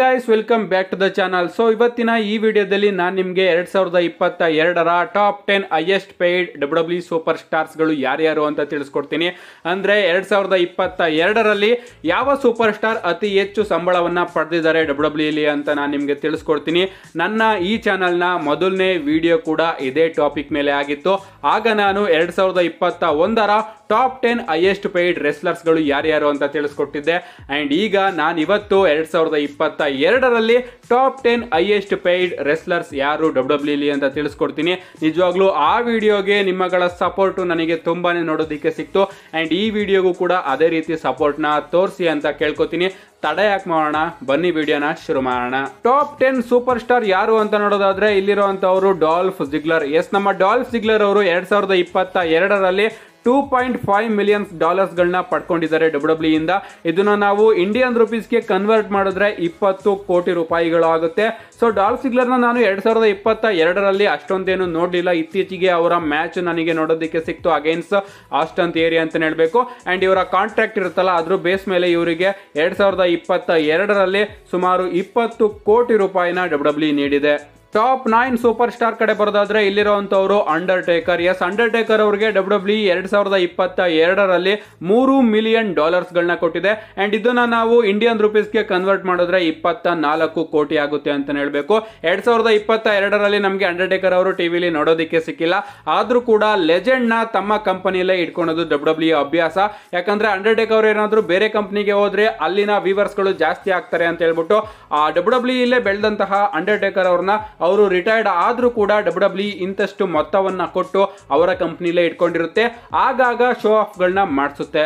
Guys welcome back to the channel so ಇವತ್ತಿನ ಈ ವಿಡಿಯೋದಲ್ಲಿ ನಾನು ನಿಮಗೆ ಎರಡು ಸಾವಿರದ ಇಪ್ಪತ್ತ ಎರಡರ top ten highest paid W W super ಸ್ಟಾರ್ಸ್ಗಳು ಯಾರ್ಯಾರು ಅಂತ ತಿಳಿಸ್ಕೊಡ್ತೀನಿ ಅಂದರೆ ಎರಡು ಸಾವಿರದ ಇಪ್ಪತ್ತ ಎರಡರಲ್ಲಿ ಯಾವ ಸೂಪರ್ ಸ್ಟಾರ್ ಅತಿ ಹೆಚ್ಚು ಸಂಬಳವನ್ನು ಪಡೆದಿದ್ದಾರೆ ಡಬ್ಲ್ಯೂ ಅಂತ ನಾನು ನಿಮಗೆ ತಿಳಿಸ್ಕೊಡ್ತೀನಿ ನನ್ನ ಈ ಚಾನಲ್ನ ಮೊದಲನೇ ವಿಡಿಯೋ ಕೂಡ ಇದೇ ಟಾಪಿಕ್ ಮೇಲೆ ಆಗಿತ್ತು ಆಗ ನಾನು ಎರಡು ಸಾವಿರದ ಇಪ್ಪತ್ತ ಒಂದರ ಟಾಪ್ ಟೆನ್ ಹೈಯೆಸ್ಟ್ ಪೇಯ್ಡ್ ರೆಸ್ಲರ್ಸ್ಗಳು ಯಾರ್ಯಾರು ಅಂತ ತಿಳಿಸ್ಕೊಟ್ಟಿದ್ದೆ ಆ್ಯಂಡ್ ಈಗ ನಾನು ಇವತ್ತು ಎರಡು ಸಾವಿರದ ಇಪ್ಪತ್ತ ಎರಡರಲ್ಲಿ top ten highest paid wrestlers ಯಾರು ಡಬ್ಲ್ಯೂಬ್ಲಿ e ಅಂತ ತಿಳಿಸ್ಕೊಡ್ತೀನಿ ನಿಜವಾಗ್ಲೂ ಆ ವಿಡಿಯೋಗೆ ನಿಮ್ಮಗಳ ಸಪೋರ್ಟು ನನಗೆ ತುಂಬಾ ನೋಡೋದಕ್ಕೆ ಸಿಕ್ತು ಆ್ಯಂಡ್ ಈ ವಿಡಿಯೋಗೂ ಕೂಡ ಅದೇ ರೀತಿ ಸಪೋರ್ಟ್ನ ತೋರಿಸಿ ಅಂತ ಕೇಳ್ಕೊತೀನಿ ತಡ ಯಾಕೆ ಮಾಡೋಣ ಬನ್ನಿ ವಿಡಿಯೋನ ಶುರು ಮಾಡೋಣ ಟಾಪ್ ಟೆನ್ ಸೂಪರ್ ಸ್ಟಾರ್ ಯಾರು ಅಂತ ನೋಡೋದಾದ್ರೆ ಇಲ್ಲಿರುವಂಥವರು ಡಾಲ್ಫ್ ಜಿಗ್ಲರ್ ಎಸ್ ನಮ್ಮ ಡಾಲ್ಫ್ ಜಿಗ್ಲರ್ ಅವರು ಎರಡ್ ಸಾವಿರದ ಇಪ್ಪತ್ತ ಎರಡರಲ್ಲಿ ಟೂ ಪಾಯಿಂಟ್ ಫೈವ್ ಮಿಲಿಯನ್ಸ್ ಗಳನ್ನ ಪಡ್ಕೊಂಡಿದ್ದಾರೆ ಡಬ್ಲ್ಯೂ ಡಬ್ಲ್ಯೂ e ಇಂದ ಇದನ್ನ ನಾವು ಇಂಡಿಯನ್ ರುಪೀಸ್ಗೆ ಕನ್ವರ್ಟ್ ಮಾಡಿದ್ರೆ ಇಪ್ಪತ್ತು ಕೋಟಿ ರೂಪಾಯಿಗಳು ಆಗುತ್ತೆ ಸೊ ಡಾಲ್ ಸಿಗ್ಲರ್ನ ನಾನು ಎರಡ್ ಸಾವಿರದ ಇಪ್ಪತ್ತ ಎರಡರಲ್ಲಿ ಅಷ್ಟೊಂದೇನು ನೋಡಲಿಲ್ಲ ಇತ್ತೀಚೆಗೆ ಅವರ ಮ್ಯಾಚ್ ನನಗೆ ನೋಡೋದಕ್ಕೆ ಸಿಕ್ತು ಅಗೇನ್ಸ್ಟ್ ಆಸ್ಟನ್ ಥಿಯರಿ ಅಂತ ಹೇಳಬೇಕು ಅಂಡ್ ಇವರ ಕಾಂಟ್ರಾಕ್ಟ್ ಇರುತ್ತಲ್ಲ ಅದ್ರ ಬೇಸ್ ಮೇಲೆ ಇವರಿಗೆ ಎರಡು ಸಾವಿರದ ಇಪ್ಪತ್ತ ಎರಡರಲ್ಲಿ ಸುಮಾರು ಇಪ್ಪತ್ತು ಕೋಟಿ ರೂಪಾಯಿನ ಡಬ್ಲ್ಯೂ ಡಬ್ಲ್ಯೂ e ನೀಡಿದೆ ಟಾಪ್ ನೈನ್ ಸೂಪರ್ ಸ್ಟಾರ್ ಕಡೆ ಬರೋದಾದ್ರೆ ಇಲ್ಲಿರುವಂತವರು ಅಂಡರ್ ಟೇಕರ್ ಎಸ್ ಅಂಡರ್ಟೇಕರ್ ಅವರಿಗೆ ಡಬ್ಲ್ಯೂ ಡಬ್ಲ್ಯೂ ಎರಡ್ ಸಾವಿರದ ಇಪ್ಪತ್ತ ಎರಡರಲ್ಲಿ ಮೂರು ಮಿಲಿಯನ್ ಡಾಲರ್ಸ್ ಗಳನ್ನ ಕೊಟ್ಟಿದೆ ಅಂಡ್ ಇದನ್ನ ನಾವು ಇಂಡಿಯನ್ ಗೆ ಕನ್ವರ್ಟ್ ಮಾಡಿದ್ರೆ ಇಪ್ಪತ್ತ ನಾಲ್ಕು ಕೋಟಿ ಆಗುತ್ತೆ ಅಂತ ಹೇಳ್ಬೇಕು ಎರಡ್ ಸಾವಿರದ ಇಪ್ಪತ್ತ ಎರಡರಲ್ಲಿ ನಮಗೆ ಅಂಡರ್ಟೇಕರ್ ಅವರು ಟಿವಿಲಿ ನೋಡೋದಕ್ಕೆ ಸಿಕ್ಕಿಲ್ಲ ಆದ್ರೂ ಕೂಡ ಲೆಜೆಂಡ್ ನ ತಮ್ಮ ಕಂಪನಿಯಲ್ಲೇ ಇಟ್ಕೊಳೋದು ಡಬ್ಲ್ಯೂ ಡಬ್ಲ್ಯೂ e ಅಭ್ಯಾಸ ಯಾಕಂದ್ರೆ ಅಂಡರ್ಟೇಕರ್ ಟೇಕರ್ ಅವರು ಏನಾದ್ರೂ ಬೇರೆ ಕಂಪನಿಗೆ ಹೋದ್ರೆ ಅಲ್ಲಿನ ವೀವರ್ಸ್ಗಳು ಗಳು ಜಾಸ್ತಿ ಆಗ್ತಾರೆ ಅಂತ ಹೇಳ್ಬಿಟ್ಟು ಆ ಡಬ್ಲ್ಯೂ ಡಬ್ಲ್ಯೂ e ಇಲ್ಲೇ ಬೆಳೆದಂತಹ ಅಂಡರ್ ಟೇಕರ್ ಅವ್ರನ್ನ ಅವರು ರಿಟೈರ್ಡ್ ಆದರೂ ಕೂಡ ಡಬ್ಲ್ಯೂ ಡಬ್ಲ್ಯೂ e ಇಂತಷ್ಟು ಮೊತ್ತವನ್ನು ಕೊಟ್ಟು ಅವರ ಕಂಪ್ನಿಲೇ ಇಟ್ಕೊಂಡಿರುತ್ತೆ ಆಗಾಗ ಶೋ ಆಫ್ಗಳನ್ನ ಮಾಡಿಸುತ್ತೆ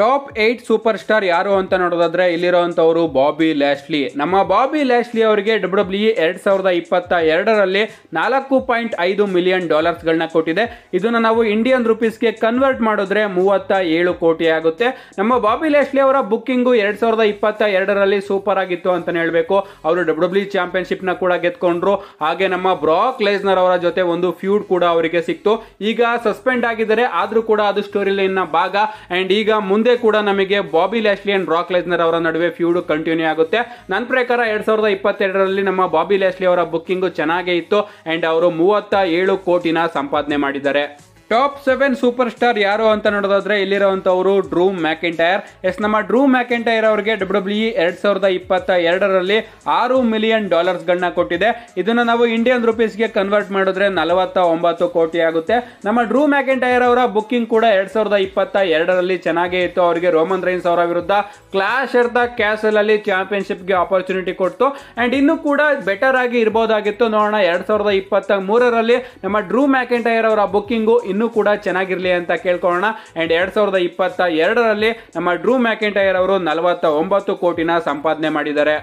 ಟಾಪ್ ಏಟ್ ಸೂಪರ್ ಸ್ಟಾರ್ ಯಾರು ಅಂತ ನೋಡೋದಾದ್ರೆ ಇಲ್ಲಿರುವಂತವರು ಬಾಬಿ ಲ್ಯಾಶ್ಲಿ ನಮ್ಮ ಬಾಬಿ ಲ್ಯಾಶ್ಲಿ ಅವರಿಗೆ ಡಬ್ಲ್ಯೂ ಡಬ್ಲ್ಯೂ e ಎರಡು ಸಾವಿರದ ಇಪ್ಪತ್ತ ಎರಡರಲ್ಲಿ ನಾಲ್ಕು ಪಾಯಿಂಟ್ ಐದು ಮಿಲಿಯನ್ ಗಳನ್ನ ಕೊಟ್ಟಿದೆ ಇದನ್ನ ನಾವು ಇಂಡಿಯನ್ ರುಪೀಸ್ಗೆ ಕನ್ವರ್ಟ್ ಮಾಡಿದ್ರೆ ಮೂವತ್ತ ಏಳು ಕೋಟಿ ಆಗುತ್ತೆ ನಮ್ಮ ಬಾಬಿ ಲ್ಯಾಶ್ಲಿ ಅವರ ಬುಕ್ಕಿಂಗ್ ಎರಡ್ ಸಾವಿರದ ಇಪ್ಪತ್ತ ಎರಡರಲ್ಲಿ ಸೂಪರ್ ಆಗಿತ್ತು ಅಂತ ಹೇಳಬೇಕು ಅವರು ಡಬ್ಲ್ಯೂ ಡಬ್ಲ್ಯೂ e ಚಾಂಪಿಯನ್ಶಿಪ್ನ ಕೂಡ ಗೆದ್ಕೊಂಡ್ರು ಹಾಗೆ ನಮ್ಮ ಬ್ರಾಕ್ ಲೇಸ್ನರ್ ಅವರ ಜೊತೆ ಒಂದು ಫ್ಯೂಡ್ ಕೂಡ ಅವರಿಗೆ ಸಿಕ್ತು ಈಗ ಸಸ್ಪೆಂಡ್ ಆಗಿದ್ದಾರೆ ಆದರೂ ಕೂಡ ಅದು ಸ್ಟೋರಿ ಲೈನ್ನ ಭಾಗ ಅಂಡ್ ಈಗ ಮುಂದೆ ಮುಂದೆ ಕೂಡ ನಮಗೆ Bobby Lashley and Brock Lesnar ಅವರ ನಡುವೆ ಫ್ಯೂಡ್ ಕಂಟಿನ್ಯೂ ಆಗುತ್ತೆ ನನ್ನ ಪ್ರಕಾರ ಎರಡ್ ಸಾವಿರದ ಇಪ್ಪತ್ತೆರಡರಲ್ಲಿ ನಮ್ಮ ಬಾಬಿ ಲ್ಯಾಶ್ಲಿ ಅವರ ಬುಕ್ಕಿಂಗು ಚೆನ್ನಾಗೇ ಇತ್ತು ಅಂಡ್ ಅವರು ಮೂವತ್ತ ಏಳು ಕೋಟಿನ ಸಂಪಾದನೆ ಮಾಡಿದ್ದಾರೆ ಟಾಪ್ ಸೆವೆನ್ ಸೂಪರ್ ಸ್ಟಾರ್ ಯಾರು ಅಂತ ನೋಡೋದಾದ್ರೆ ಇಲ್ಲಿರುವಂತವರು ಡ್ರೂಮ್ ಮ್ಯಾಕೆಂಟೈರ್ ಎಸ್ ನಮ್ಮ ಡ್ರೂಮ್ ಮ್ಯಾಕೆಂಟೈರ್ ಅವರಿಗೆ ಡಬ್ಲ್ಯೂ e ಎರಡ್ ಸಾವಿರದ ಇಪ್ಪತ್ತ ಎರಡರಲ್ಲಿ ಆರು ಮಿಲಿಯನ್ ಡಾಲರ್ಸ್ ಗಳನ್ನ ಕೊಟ್ಟಿದೆ ಇದನ್ನು ನಾವು ಇಂಡಿಯನ್ ಗೆ ಕನ್ವರ್ಟ್ ಮಾಡಿದ್ರೆ ನಲವತ್ತ ಒಂಬತ್ತು ಕೋಟಿ ಆಗುತ್ತೆ ನಮ್ಮ ಡ್ರೂ ಮ್ಯಾಕೆಂಟೈರ್ ಅವರ ಬುಕ್ಕಿಂಗ್ ಕೂಡ ಎರಡ್ ಸಾವಿರದ ಇಪ್ಪತ್ತ ಎರಡರಲ್ಲಿ ಚೆನ್ನಾಗೇ ಇತ್ತು ಅವರಿಗೆ ರೋಮನ್ ರೈನ್ಸ್ ಅವರ ವಿರುದ್ಧ ಕ್ಲಾಶ್ ಅರ್ಧ ಕ್ಯಾಸಲ್ ಅಲ್ಲಿ ಚಾಂಪಿಯನ್ಶಿಪ್ಗೆ ಆಪರ್ಚುನಿಟಿ ಕೊಟ್ಟು ಅಂಡ್ ಇನ್ನು ಕೂಡ ಬೆಟರ್ ಆಗಿ ಇರಬಹುದಾಗಿತ್ತು ನೋಡೋಣ ಎರಡ್ ಸಾವಿರದ ಇಪ್ಪತ್ತ ಮೂರರಲ್ಲಿ ನಮ್ಮ ಡ್ರೂ ಮ್ಯಾಕೆಂಟೈರ್ ಅವರ ಬುಕ್ಕಿಂಗು ಇನ್ನೂ ಕೂಡ ಚೆನ್ನಾಗಿರಲಿ ಅಂತ ಕೇಳ್ಕೊಳ್ಳೋಣ ಆ್ಯಂಡ್ ಎರಡು ಸಾವಿರದ ಇಪ್ಪತ್ತ ಎರಡರಲ್ಲಿ ನಮ್ಮ ಡ್ರೂ ಮ್ಯಾಕೆಂಟೈರ್ ಅವರು ನಲವತ್ತ ಒಂಬತ್ತು ಕೋಟಿನ ಸಂಪಾದನೆ ಮಾಡಿದ್ದಾರೆ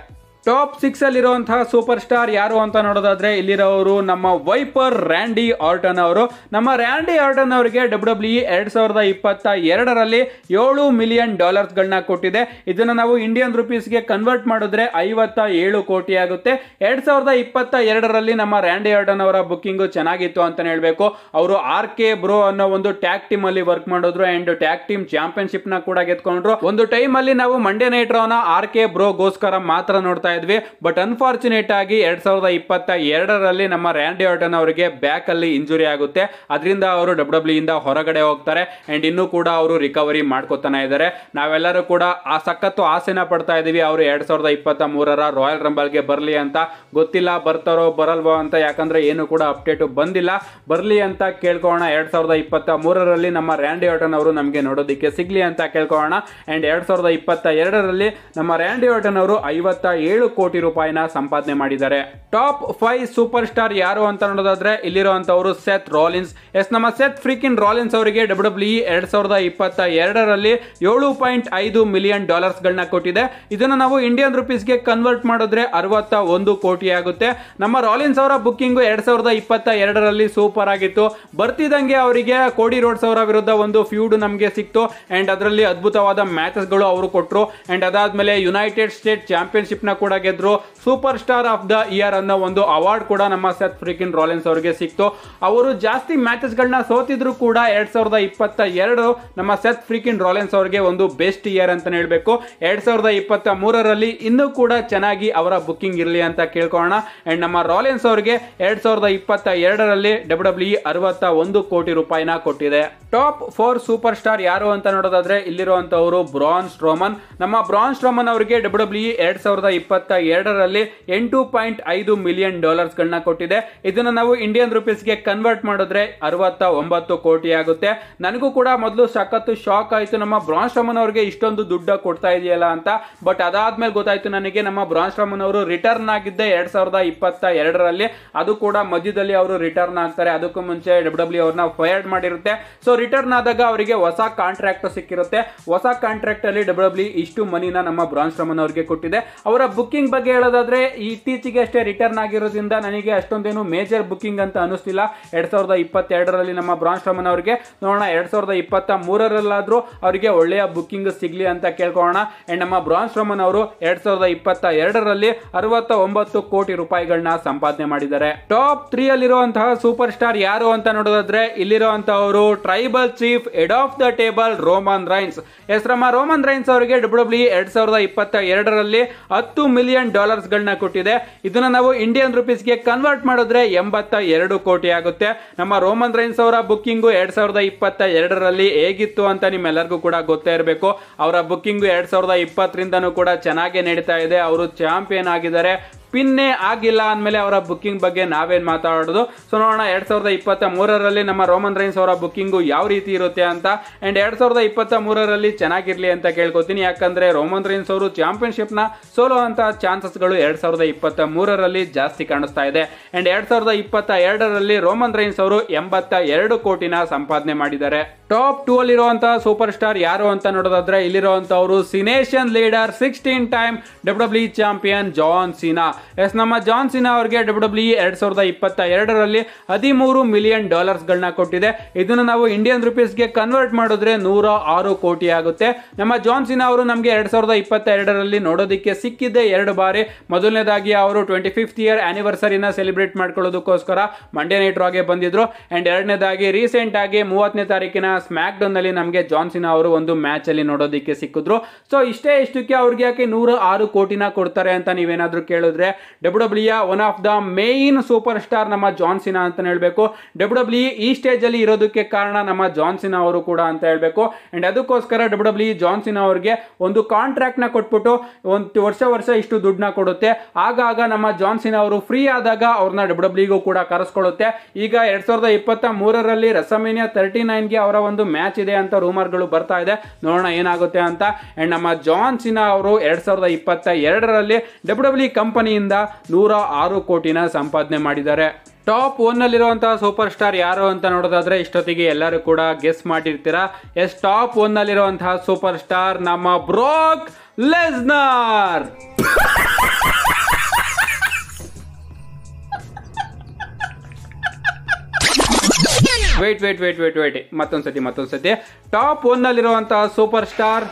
ಟಾಪ್ ಸಿಕ್ಸ್ ಅಲ್ಲಿರುವಂತಹ ಸೂಪರ್ ಸ್ಟಾರ್ ಯಾರು ಅಂತ ನೋಡೋದಾದ್ರೆ ಇಲ್ಲಿರೋರು ನಮ್ಮ ವೈಪರ್ ರ್ಯಾಂಡಿ ಆರ್ಟನ್ ಅವರು ನಮ್ಮ ರ್ಯಾಂಡಿ ಆರ್ಟನ್ ಅವರಿಗೆ ಡಬ್ಲ್ಯೂ ಡಬ್ಲ್ಯೂ e ಎರಡ್ ಸಾವಿರದ ಇಪ್ಪತ್ತ ಎರಡರಲ್ಲಿ ಏಳು ಮಿಲಿಯನ್ ಗಳನ್ನ ಕೊಟ್ಟಿದೆ ಇದನ್ನ ನಾವು ಇಂಡಿಯನ್ ರುಪೀಸ್ಗೆ ಕನ್ವರ್ಟ್ ಮಾಡಿದ್ರೆ ಐವತ್ತ ಏಳು ಕೋಟಿ ಆಗುತ್ತೆ ಎರಡ್ ಸಾವಿರದ ಇಪ್ಪತ್ತ ಎರಡರಲ್ಲಿ ನಮ್ಮ ರ್ಯಾಂಡಿ ಆರ್ಟನ್ ಅವರ ಬುಕ್ಕಿಂಗು ಚೆನ್ನಾಗಿತ್ತು ಅಂತ ಹೇಳಬೇಕು ಅವರು ಆರ್ ಕೆ ಬ್ರೋ ಅನ್ನೋ ಒಂದು ಟ್ಯಾಗ್ ಟೀಮ್ ಅಲ್ಲಿ ವರ್ಕ್ ಮಾಡಿದ್ರು ಅಂಡ್ ಟ್ಯಾಗ್ ಟೀಮ್ ಚಾಂಪಿಯನ್ಶಿಪ್ ನ ಕೂಡ ಗೆದ್ಕೊಂಡ್ರು ಒಂದು ಟೈಮ್ ಅಲ್ಲಿ ನಾವು ಮಂಡೇ ನೈಟ್ ರೋನ ಆರ್ ಕೆ ಗೋಸ್ಕರ ಮಾತ್ರ ನೋಡ್ತಾ ಇದ್ವಿ ಬಟ್ ಅನ್ಫಾರ್ಚುನೇಟ್ ಆಗಿ ಎರಡ್ ಸಾವಿರದ ಇಪ್ಪತ್ತ ಎರಡರಲ್ಲಿ ನಮ್ಮ ರ್ಯಾಂಡಿ ಆರ್ಟನ್ ಅವರಿಗೆ ಬ್ಯಾಕ್ ಅಲ್ಲಿ ಇಂಜುರಿ ಆಗುತ್ತೆ ಅದರಿಂದ ಅವರು ಡಬ್ಲ್ಯೂ ಡಬ್ಲ್ಯೂ e ಇಂದ ಹೊರಗಡೆ ಹೋಗ್ತಾರೆ ಅಂಡ್ ಇನ್ನೂ ಕೂಡ ಅವರು ರಿಕವರಿ ಮಾಡ್ಕೋತಾನೆ ಇದ್ದಾರೆ ನಾವೆಲ್ಲರೂ ಕೂಡ ಆ ಸಖತ್ತು ಆಸೆನ ಪಡ್ತಾ ಇದೀವಿ ಅವರು ಎರಡ್ ಸಾವಿರದ ಇಪ್ಪತ್ತ ಮೂರರ ರಾಯಲ್ ರಂಬಲ್ಗೆ ಬರಲಿ ಅಂತ ಗೊತ್ತಿಲ್ಲ ಬರ್ತಾರೋ ಬರಲ್ವೋ ಅಂತ ಯಾಕಂದ್ರೆ ಏನು ಕೂಡ ಅಪ್ಡೇಟ್ ಬಂದಿಲ್ಲ ಬರಲಿ ಅಂತ ಕೇಳ್ಕೋಣ ಎರಡ್ ಸಾವಿರದ ಇಪ್ಪತ್ತ ಮೂರರಲ್ಲಿ ನಮ್ಮ ರ್ಯಾಂಡಿ ಆರ್ಟನ್ ಅವರು ನಮಗೆ ನೋಡೋದಿಕ್ಕೆ ಸಿಗ್ಲಿ ಅಂತ ಕೇಳ್ಕೊಳ್ಳೋಣ ಅಂಡ್ ಎರಡ್ ಸಾವಿರದ ಇಪ್ಪತ್ತ ಎರಡರಲ್ಲಿ ನಮ್ಮ ರ್ಯಾಂಡಿ ಆರ್ಟನ್ ಅವರು ಐವತ್ತ ಏಳು ಏಳು ಕೋಟಿ ರೂಪಾಯಿನ ಸಂಪಾದನೆ ಮಾಡಿದ್ದಾರೆ ಟಾಪ್ ಫೈವ್ ಸೂಪರ್ ಸ್ಟಾರ್ ಯಾರು ಅಂತ ನೋಡೋದಾದ್ರೆ ಇಲ್ಲಿರುವಂತವರು ಸೆತ್ ರಾಲಿನ್ಸ್ ಎಸ್ ನಮ್ಮ ಸೆತ್ ಫ್ರೀಕಿನ್ ರಾಲಿನ್ಸ್ ಅವರಿಗೆ ಡಬ್ಲ್ಯೂ ಎರಡ್ ಸಾವಿರದ ಇಪ್ಪತ್ತ ಎರಡರಲ್ಲಿ ಏಳು ಪಾಯಿಂಟ್ ಐದು ಮಿಲಿಯನ್ ಡಾಲರ್ಸ್ ಗಳನ್ನ ಕೊಟ್ಟಿದೆ ಇದನ್ನ ನಾವು ಇಂಡಿಯನ್ ಗೆ ಕನ್ವರ್ಟ್ ಮಾಡಿದ್ರೆ ಅರವತ್ತ ಒಂದು ಕೋಟಿ ಆಗುತ್ತೆ ನಮ್ಮ ರಾಲಿನ್ಸ್ ಅವರ ಬುಕ್ಕಿಂಗ್ ಎರಡ್ ಸಾವಿರದ ಇಪ್ಪತ್ತ ಎರಡರಲ್ಲಿ ಸೂಪರ್ ಆಗಿತ್ತು ಬರ್ತಿದಂಗೆ ಅವರಿಗೆ ಕೋಡಿ ರೋಡ್ಸ್ ಅವರ ವಿರುದ್ಧ ಒಂದು ಫ್ಯೂಡ್ ನಮಗೆ ಸಿಕ್ತು ಅಂಡ್ ಅದರಲ್ಲಿ ಅದ್ಭುತವಾದ ಮ್ಯಾಚಸ್ಗಳು ಅವರು ಕೊಟ್ಟರು ಅಂಡ್ ಅದಾದ್ಮೇಲೆ ಯುನೈಟೆಡ್ ಸ್ಟೇಟ್ ಚಾಂಪಿಯನ್ಶಿಪ್ನ ನ ಕೂಡ ಗೆದ್ರು super star of the year ಅನ್ನೋ ಒಂದು ಅವಾರ್ಡ್ ಕೂಡ ನಮ್ಮ ಸೆತ್ ಫ್ರಿಕಿನ್ ರಾಲೆನ್ಸ್ ಅವರಿಗೆ ಸಿಕ್ತು ಅವರು ಜಾಸ್ತಿ ಮ್ಯಾಚಸ್ ಗಳನ್ನ ಸೋತಿದ್ರು ಕೂಡ ಎರಡ್ ಸಾವಿರದ ಇಪ್ಪತ್ತ ಎರಡು ನಮ್ಮ ಸೆತ್ ಫ್ರಿಕಿನ್ ರಾಲೆನ್ಸ್ ಅವರಿಗೆ ಒಂದು ಬೆಸ್ಟ್ ಇಯರ್ ಅಂತ ಹೇಳ್ಬೇಕು ಎರಡ್ ಸಾವಿರದ ಇಪ್ಪತ್ತ ಮೂರರಲ್ಲಿ ಇನ್ನೂ ಕೂಡ ಚೆನ್ನಾಗಿ ಅವರ ಬುಕ್ಕಿಂಗ್ ಇರಲಿ ಅಂತ ಕೇಳ್ಕೊಳ್ಳೋಣ ಅಂಡ್ ನಮ್ಮ ರಾಲೆನ್ಸ್ ಅವರಿಗೆ ಎರಡ್ ಸಾವಿರದ ಇಪ್ಪತ್ತ ಎರಡರಲ್ಲಿ ಡಬ್ಲ್ಯೂ ಡಬ್ಲ್ಯೂ e ಅರವತ್ತ ಒಂದು ಕೋಟಿ ರೂಪಾಯಿನ ಕೊಟ್ಟಿದೆ ಟಾಪ್ ಫೋರ್ ಸೂಪರ್ ಸ್ಟಾರ್ ಯಾರು ಅಂತ ನೋಡೋದಾದ್ರೆ ಇಲ್ಲಿರುವಂತವರು ಬ್ರಾನ್ಸ್ ರೋಮನ್ ನಮ್ಮ ಬ್ರಾನ್ಸ್ ರೋಮನ್ ಅವರಿಗೆ ಡಬ್ಲ್ಯೂ ಡಬ್ಲ್ಯೂ e ಎರಡ್ ಸಾವಿರದ ಇಪ್ಪತ್ತ ಎರಡರಲ್ಲಿ ಎಂಟು ಪಾಯಿಂಟ್ ಐದು ಮಿಲಿಯನ್ ಗಳನ್ನ ಕೊಟ್ಟಿದೆ ಇದನ್ನು ನಾವು ಇಂಡಿಯನ್ ಗೆ ಕನ್ವರ್ಟ್ ಮಾಡಿದ್ರೆ ಅರವತ್ತ ಒಂಬತ್ತು ಕೋಟಿ ಆಗುತ್ತೆ ನನಗೂ ಕೂಡ ಮೊದಲು ಸಖತ್ತು ಶಾಕ್ ಆಯಿತು ನಮ್ಮ ಬ್ರಾನ್ಸ್ ರೋಮನ್ ಅವರಿಗೆ ಇಷ್ಟೊಂದು ದುಡ್ಡು ಕೊಡ್ತಾ ಇದೆಯಲ್ಲ ಅಂತ ಬಟ್ ಅದಾದ್ಮೇಲೆ ಗೊತ್ತಾಯಿತು ನನಗೆ ನಮ್ಮ ಬ್ರಾನ್ಸ್ ರೋಮನ್ ಅವರು ರಿಟರ್ನ್ ಆಗಿದ್ದೆ ಎರಡ್ ಸಾವಿರದ ಇಪ್ಪತ್ತ ಎರಡರಲ್ಲಿ ಅದು ಕೂಡ ಮಧ್ಯದಲ್ಲಿ ಅವರು ರಿಟರ್ನ್ ಆಗ್ತಾರೆ ಅದಕ್ಕೂ ಮುಂಚೆ ಡಬ್ಲ್ಯೂ ಡಬ್ಲ್ಯೂ e ಅವ್ರನ್ನ ಫೈರ್ಡ್ ಮಾಡಿರುತ್ತೆ ಸೊ ರಿಟರ್ನ್ ಆದಾಗ ಅವರಿಗೆ ಹೊಸ ಕಾಂಟ್ರಾಕ್ಟ್ ಸಿಕ್ಕಿರುತ್ತೆ ಹೊಸ ಕಾಂಟ್ರಾಕ್ಟ್ ಅಲ್ಲಿ ಡಬ್ಲ್ಯೂ e ಇಷ್ಟು ಮನಿನ ನಮ್ಮ ಬ್ರಾನ್ಸ್ ರಮನ್ ಅವರಿಗೆ ಕೊಟ್ಟಿದೆ ಅವರ ಬುಕ್ಕಿಂಗ್ ಬಗ್ಗೆ ಹೇಳೋದಾದ್ರೆ ಇತ್ತೀಚೆಗೆ ಅಷ್ಟೇ ರಿಟರ್ನ್ ಆಗಿರೋದ್ರಿಂದ ನನಗೆ ಅಷ್ಟೊಂದೇನು ಮೇಜರ್ ಬುಕ್ಕಿಂಗ್ ಅಂತ ಅನಿಸ್ತಿಲ್ಲ ಎರಡ್ ಸಾವಿರದ ಇಪ್ಪತ್ತೆರಡರಲ್ಲಿ ನಮ್ಮ ಬ್ರಾನ್ಸ್ ರಮನ್ ಅವರಿಗೆ ನೋಡೋಣ ಎರಡ್ ಸಾವಿರದ ಇಪ್ಪತ್ತ ಮೂರರಲ್ಲಾದರೂ ಅವರಿಗೆ ಒಳ್ಳೆಯ ಬುಕ್ಕಿಂಗ್ ಸಿಗಲಿ ಅಂತ ಕೇಳ್ಕೊಳ್ಳೋಣ ಅಂಡ್ ನಮ್ಮ ಬ್ರಾನ್ಸ್ ರಮನ್ ಅವರು ಎರಡ್ ಸಾವಿರದ ಇಪ್ಪತ್ತ ಎರಡರಲ್ಲಿ ಅರವತ್ತ ಒಂಬತ್ತು ಕೋಟಿ ರೂಪಾಯಿಗಳನ್ನ ಸಂಪಾದನೆ ಮಾಡಿದ್ದಾರೆ ಟಾಪ್ ತ್ರೀ ಅಲ್ಲಿರುವಂತಹ ಸೂಪರ್ ಸ್ಟಾರ್ ಯಾರು ಅಂತ ನೋಡೋದಾದ್ರೆ ಇಲ್ಲಿರುವಂತಹ tri tribal chief head of the table Roman Reigns yes Roman Reigns ಅವರಿಗೆ ಡಬ್ಲ್ಯೂ ಡಬ್ಲ್ಯೂ e ಎರಡ್ ಸಾವಿರದ ಇಪ್ಪತ್ತ ಎರಡರಲ್ಲಿ ಹತ್ತು ಮಿಲಿಯನ್ ಡಾಲರ್ಸ್ ಗಳನ್ನ ಕೊಟ್ಟಿದೆ ಇದನ್ನ ನಾವು ಇಂಡಿಯನ್ ಗೆ ಕನ್ವರ್ಟ್ ಮಾಡಿದ್ರೆ ಎಂಬತ್ತ ಎರಡು ಕೋಟಿ ಆಗುತ್ತೆ ನಮ್ಮ ರೋಮನ್ ರೈನ್ಸ್ ಅವರ ಬುಕ್ಕಿಂಗ್ ಎರಡ್ ಸಾವಿರದ ಇಪ್ಪತ್ತ ಎರಡರಲ್ಲಿ ಹೇಗಿತ್ತು ಅಂತ ನಿಮ್ಮೆಲ್ಲರಿಗೂ ಕೂಡ ಗೊತ್ತೇ ಇರಬೇಕು ಅವರ ಬುಕ್ಕಿಂಗ್ ಎರಡ್ ಸಾವಿರದ ಇಪ್ಪತ್ತರಿಂದನೂ ಕೂಡ ಚೆನ್ನಾಗೇ ನಡೀತಾ ಇದೆ ಅವರು ಚಾಂಪಿಯನ್ ಆಗಿದ್ದಾರೆ ಪಿನ್ನೇ ಆಗಿಲ್ಲ ಅಂದಮೇಲೆ ಅವರ ಬುಕ್ಕಿಂಗ್ ಬಗ್ಗೆ ನಾವೇನು ಮಾತಾಡೋದು ಸೊ ನೋಡೋಣ ಎರಡು ಸಾವಿರದ ಇಪ್ಪತ್ತ ಮೂರರಲ್ಲಿ ನಮ್ಮ ರೋಮನ್ ರೈನ್ಸ್ ಅವರ ಬುಕ್ಕಿಂಗು ಯಾವ ರೀತಿ ಇರುತ್ತೆ ಅಂತ ಆ್ಯಂಡ್ ಎರಡು ಸಾವಿರದ ಇಪ್ಪತ್ತ ಮೂರರಲ್ಲಿ ಚೆನ್ನಾಗಿರಲಿ ಅಂತ ಕೇಳ್ಕೊತೀನಿ ಯಾಕಂದರೆ ರೋಮನ್ ರೈನ್ಸ್ ಅವರು ಚಾಂಪಿಯನ್ಶಿಪ್ನ ಸೋಲೋ ಅಂತ ಚಾನ್ಸಸ್ಗಳು ಎರಡು ಸಾವಿರದ ಇಪ್ಪತ್ತ ಮೂರರಲ್ಲಿ ಜಾಸ್ತಿ ಕಾಣಿಸ್ತಾ ಇದೆ ಆ್ಯಂಡ್ ಎರಡು ಸಾವಿರದ ಇಪ್ಪತ್ತ ಎರಡರಲ್ಲಿ ರೋಮನ್ ರೈನ್ಸ್ ಅವರು ಎಂಬತ್ತ ಎರಡು ಕೋಟಿನ ಸಂಪಾದನೆ ಮಾಡಿದ್ದಾರೆ ಟಾಪ್ ಟೂ ಅಲ್ಲಿ ಇರುವಂತಹ ಸೂಪರ್ ಸ್ಟಾರ್ ಯಾರು ಅಂತ ನೋಡೋದಾದ್ರೆ ಇಲ್ಲಿರುವಂತವರು Cenation leader sixteen time W champion John Cena yes ನಮ್ಮ ಜಾನ್ ಸಿನಾ ಅವರಿಗೆ ಡಬ್ಲ್ಯೂ ಡಬ್ಲ್ಯೂ ಎರಡ್ ಸಾವಿರದ ಇಪ್ಪತ್ತ ಎರಡರಲ್ಲಿ ಹದಿಮೂರು ಮಿಲಿಯನ್ ಡಾಲರ್ಸ್ ಗಳನ್ನ ಕೊಟ್ಟಿದೆ ಇದನ್ನು ನಾವು ಇಂಡಿಯನ್ ರುಪೀಸ್ಗೆ ಕನ್ವರ್ಟ್ ಮಾಡಿದ್ರೆ ನೂರ ಆರು ಕೋಟಿ ಆಗುತ್ತೆ ನಮ್ಮ ಜಾನ್ ಸಿನಾ ಅವರು ನಮಗೆ ಎರಡ್ ಸಾವಿರದ ಇಪ್ಪತ್ತ ಎರಡರಲ್ಲಿ ನೋಡೋದಕ್ಕೆ ಸಿಕ್ಕಿದ್ದೆ ಎರಡು ಬಾರಿ ಮೊದಲನೇದಾಗಿ ಅವರು ಟ್ವೆಂಟಿ ಫಿಫ್ತ್ ಇಯರ್ ಆನಿವರ್ಸರಿನ ಸೆಲೆಬ್ರೇಟ್ ಮಾಡ್ಕೊಳ್ಳೋದಕ್ಕೋಸ್ಕರ ಮಂಡೇ ನೈಟ್ ರಾಗೆ ಬಂದಿದ್ರು ಅಂಡ್ ಎರಡನೇದಾಗಿ ರೀಸೆಂಟ್ ಆಗಿ ಮೂವತ್ತನೇ ತಾರೀಕಿನ ಸ್ಮ್ಯಾಕ್ ಅಲ್ಲಿ ನಮಗೆ ಜಾನ್ಸಿನ ಅವರು ಒಂದು ಮ್ಯಾಚಲ್ಲಿ ನೋಡೋದಕ್ಕೆ ಸಿಕ್ಕಿದ್ರು ಸೊ ಇಷ್ಟೇ ಇಷ್ಟಕ್ಕೆ ಅವ್ರಿಗೆ ಯಾಕೆ ನೂರ ಆರು ಕೋಟಿನ ಕೊಡ್ತಾರೆ ಅಂತ ನೀವೇನಾದರೂ ಕೇಳಿದ್ರೆ W W one of the main super star ನಮ್ಮ ಜಾನ್ಸಿನ ಅಂತ ಹೇಳಬೇಕು ಡಬ್ಲ್ಯೂ ಡಬ್ಲ್ಯೂ e ಈ ಸ್ಟೇಜಲ್ಲಿ ಇರೋದಕ್ಕೆ ಕಾರಣ ನಮ್ಮ ಜಾನ್ಸಿನ ಅವರು ಕೂಡ ಅಂತ ಹೇಳಬೇಕು ಅಂಡ್ ಅದಕ್ಕೋಸ್ಕರ ಡಬ್ಲ್ಯೂ ಡಬ್ಲ್ಯೂ e ಜಾನ್ಸಿನ ಅವ್ರಿಗೆ ಒಂದು ನ ಕೊಟ್ಬಿಟ್ಟು ಒಂದು ವರ್ಷ ವರ್ಷ ಇಷ್ಟು ದುಡ್ಡನ್ನ ಕೊಡುತ್ತೆ ಆಗಾಗ ನಮ್ಮ ಜಾನ್ಸಿನ ಅವರು ಫ್ರೀ ಆದಾಗ ಅವ್ರನ್ನ ಡಬ್ಲ್ಯೂ ಡಬ್ಲ್ಯೂಗೂ ಕೂಡ ಕರೆಸ್ಕೊಳ್ಳುತ್ತೆ ಈಗ ಎರಡು ಸಾವಿರದ ಇಪ್ಪತ್ತ ಮೂರರಲ್ಲಿ ರಸಮೇನಿಯಾ ತರ್ಟಿ ನೈನ್ಗೆ ಅವರ ಒಂದು ಮ್ಯಾಚ್ ಇದೆ ಅಂತ ರೂಮರ್ಗಳು ಬರ್ತಾ ಇದೆ ನೋಡೋಣ ಏನಾಗುತ್ತೆ ಅಂತ ಆ್ಯಂಡ್ ನಮ್ಮ ಜಾನ್ ಸಿನಾ ಅವರು ಎರಡು ಸಾವಿರದ ಇಪ್ಪತ್ತ ಎರಡರಲ್ಲಿ ಡಬ್ಲ್ಯೂ ಡಬ್ಲ್ಯೂ e ಕಂಪನಿಯಿಂದ ನೂರ ಆರು ಕೋಟಿನ ಸಂಪಾದನೆ ಮಾಡಿದ್ದಾರೆ ಟಾಪ್ ಒನ್ನಲ್ಲಿರುವಂತಹ ಸೂಪರ್ ಸ್ಟಾರ್ ಯಾರು ಅಂತ ನೋಡೋದಾದ್ರೆ ಇಷ್ಟೊತ್ತಿಗೆ ಎಲ್ಲರೂ ಕೂಡ ಗೆಸ್ ಮಾಡಿರ್ತೀರಾ ಎಸ್ ಟಾಪ್ ಒನ್ನಲ್ಲಿರುವಂತಹ ಸೂಪರ್ ಸ್ಟಾರ್ ನಮ್ಮ Brock Lesnar wait wait wait wait wait ಮತ್ತೊಂದ್ಸತಿ ಮತ್ತೊಂದ್ಸತಿ ಟಾಪ್ ಒನ್ ಸೂಪರ್ ಸ್ಟಾರ್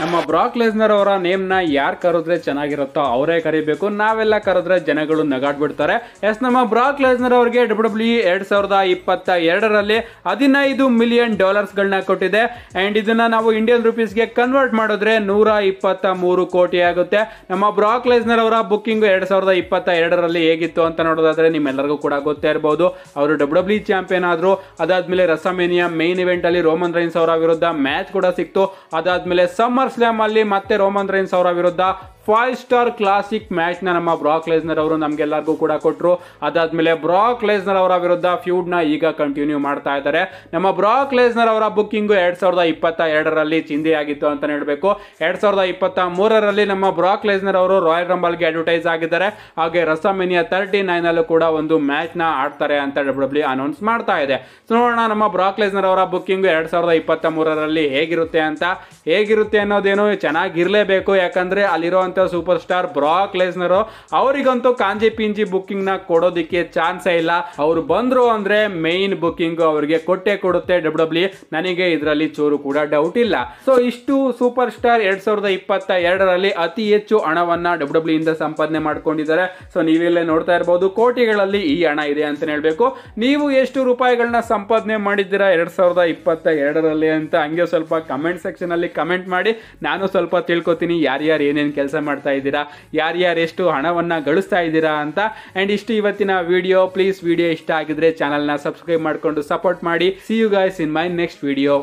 ನಮ್ಮ ಬ್ರಾಕ್ ಲೇಸ್ನರ್ ಅವರ ನೇಮ್ನ ಯಾರು ಕರೆದ್ರೆ ಚೆನ್ನಾಗಿರುತ್ತೋ ಅವರೇ ಕರಿಬೇಕು ನಾವೆಲ್ಲ ಕರೆದ್ರೆ ಜನಗಳು ನಗಾಡ್ಬಿಡ್ತಾರೆ ಎಸ್ ನಮ್ಮ ಬ್ರಾಕ್ ಲೆಸ್ನರ್ ಅವರಿಗೆ ಡಬ್ಲ್ಯೂ e ಎರಡ್ ಸಾವಿರದ ಇಪ್ಪತ್ತ ಎರಡರಲ್ಲಿ ಹದಿನೈದು ಮಿಲಿಯನ್ ಡಾಲರ್ಸ್ಗಳನ್ನ ಕೊಟ್ಟಿದೆ ಆ್ಯಂಡ್ ಇದನ್ನು ನಾವು ಇಂಡಿಯನ್ ರುಪೀಸ್ಗೆ ಕನ್ವರ್ಟ್ ಮಾಡಿದ್ರೆ ನೂರ ಇಪ್ಪತ್ತ ಮೂರು ಕೋಟಿ ಆಗುತ್ತೆ ನಮ್ಮ ಬ್ರಾಕ್ ಲೇಸ್ನರ್ ಅವರ ಬುಕ್ಕಿಂಗ್ ಎರಡ್ ಸಾವಿರದ ಇಪ್ಪತ್ತ ಎರಡರಲ್ಲಿ ಹೇಗಿತ್ತು ಅಂತ ನೋಡೋದಾದರೆ ನಿಮ್ಮೆಲ್ಲರಿಗೂ ಕೂಡ ಗೊತ್ತೇ ಇರ್ಬೋದು ಅವರು ಡಬ್ಲ್ಯೂ ಚಾಂಪಿಯನ್ ಆದರು ಅದಾದಮೇಲೆ ರಸಮೇನಿಯಾ ಮೇನ್ ಇವೆಂಟಲ್ಲಿ ರೋಮನ್ ರೈನ್ಸ್ ಅವರ ವಿರುದ್ಧ ಮ್ಯಾಚ್ ಕೂಡ ಸಿಕ್ತು ಅದಾದಮೇಲೆ ಸಮ್ಮರ್ ಸ್ಲ್ಯಾಮ್ ಅಲ್ಲಿ ಮತ್ತೆ ರೋಮನ್ ರೈನ್ಸ್ ಅವರ ವಿರುದ್ಧ ಫೈವ್ ಸ್ಟಾರ್ ಕ್ಲಾಸಿಕ್ ಮ್ಯಾಚ್ನ ನಮ್ಮ ಬ್ರಾಕ್ ಲೇಸ್ನರ್ ಅವರು ನಮಗೆಲ್ಲರಿಗೂ ಕೂಡ ಕೊಟ್ಟರು ಮೇಲೆ ಬ್ರಾಕ್ ಲೇಸ್ನರ್ ಅವರ ವಿರುದ್ಧ ಫ್ಯೂಡ್ನ ಈಗ ಕಂಟಿನ್ಯೂ ಮಾಡ್ತಾ ಇದ್ದಾರೆ ನಮ್ಮ ಬ್ರಾಕ್ ಲೇಸ್ನರ್ ಅವರ ಬುಕ್ಕಿಂಗು ಎರಡು ಸಾವಿರದ ಇಪ್ಪತ್ತ ಎರಡರಲ್ಲಿ ಆಗಿತ್ತು ಅಂತ ಹೇಳಬೇಕು ಎರಡು ಸಾವಿರದ ಇಪ್ಪತ್ತ ಮೂರರಲ್ಲಿ ನಮ್ಮ ಬ್ರಾಕ್ ಲೇಸ್ನರ್ ಅವರು ರಾಯಲ್ ರಂಬಲ್ಗೆ ಅಡ್ವರ್ಟೈಸ್ ಆಗಿದ್ದಾರೆ ಹಾಗೆ ರಸಮಿನಿಯಾ ತರ್ಟಿ ನೈನಲ್ಲೂ ಕೂಡ ಒಂದು ಮ್ಯಾಚ್ನ ಆಡ್ತಾರೆ ಅಂತ ಡಬ್ಲ್ಯೂ ಅನೌನ್ಸ್ e ಮಾಡ್ತಾ ಇದೆ ಸೊ ನೋಡೋಣ ನಮ್ಮ ಬ್ರಾಕ್ ಲೇಸ್ನರ್ ಅವರ ಬುಕ್ಕಿಂಗು ಎರಡು ಸಾವಿರದ ಇಪ್ಪತ್ತ ಮೂರರಲ್ಲಿ ಹೇಗಿರುತ್ತೆ ಅಂತ ಹೇಗಿರುತ್ತೆ ಅನ್ನೋದೇನು ಚೆನ್ನಾಗಿರಲೇಬೇಕು ಯಾಕಂದರೆ ಅಲ್ಲಿರೋ ಸೂಪರ್ ಸ್ಟಾರ್ ಬ್ರಾಕ್ ಲೆಸ್ನರ್ ಅವರಿಗಂತೂ ಕಾಂಜಿ ಪಿಂಜಿ ನ ಕೊಡೋದಿಕ್ಕೆ ಚಾನ್ಸ್ ಇಲ್ಲ ಅವರು ಬಂದರು ಅಂದ್ರೆ ಮೇಯ್ನ್ ಬುಕ್ಕಿಂಗು ಅವರಿಗೆ ಕೊಟ್ಟೆ ಕೊಡುತ್ತೆ ಡಬ್ಲ್ಯೂ ಡಬ್ಲ್ಯೂ e. ನನಗೆ ಇದರಲ್ಲಿ ಚೂರು ಕೂಡ ಡೌಟ್ ಇಲ್ಲ ಸೊ ಇಷ್ಟು ಸೂಪರ್ ಸ್ಟಾರ್ ಎರಡ್ ಸಾವಿರದ ಇಪ್ಪತ್ತ ಎರಡರಲ್ಲಿ ಅತಿ ಹೆಚ್ಚು ಹಣವನ್ನ ಡಬ್ಲ್ಯೂ e ಇಂದ ಸಂಪಾದನೆ ಮಾಡ್ಕೊಂಡಿದ್ದಾರೆ ಸೊ ನೀವೆಲ್ಲೇ ನೋಡ್ತಾ ಇರಬಹುದು ಕೋಟಿಗಳಲ್ಲಿ ಈ ಹಣ ಇದೆ ಅಂತ ಹೇಳಬೇಕು ನೀವು ಎಷ್ಟು ರೂಪಾಯಿಗಳನ್ನ ಸಂಪಾದನೆ ಮಾಡಿದ್ದೀರಾ ಎರಡ್ ಸಾವಿರದ ಇಪ್ಪತ್ತ ಎರಡರಲ್ಲಿ ಅಂತ ಹಂಗೆ ಸ್ವಲ್ಪ ಕಮೆಂಟ್ ಸೆಕ್ಷನ್ ಅಲ್ಲಿ ಕಮೆಂಟ್ ಮಾಡಿ ನಾನು ಸ್ವಲ್ಪ ತಿಳ್ಕೊತೀನಿ ಯಾರ್ಯಾರು ಏನೇನು ಕೆಲಸ ಮಾಡ್ತಾ ಇದ್ದೀರಾ ಎಷ್ಟು ಹಣವನ್ನು ಗಳಿಸ್ತಾ ಇದ್ದೀರಾ ಅಂತ ಆ್ಯಂಡ್ ಇಷ್ಟು ಇವತ್ತಿನ ವಿಡಿಯೋ ಪ್ಲೀಸ್ ವಿಡಿಯೋ ಇಷ್ಟ ಆಗಿದ್ರೆ ಚಾನಲ್ನ ಸಬ್ಸ್ಕ್ರೈಬ್ ಮಾಡಿಕೊಂಡು ಸಪೋರ್ಟ್ ಮಾಡಿ see you guys in my next video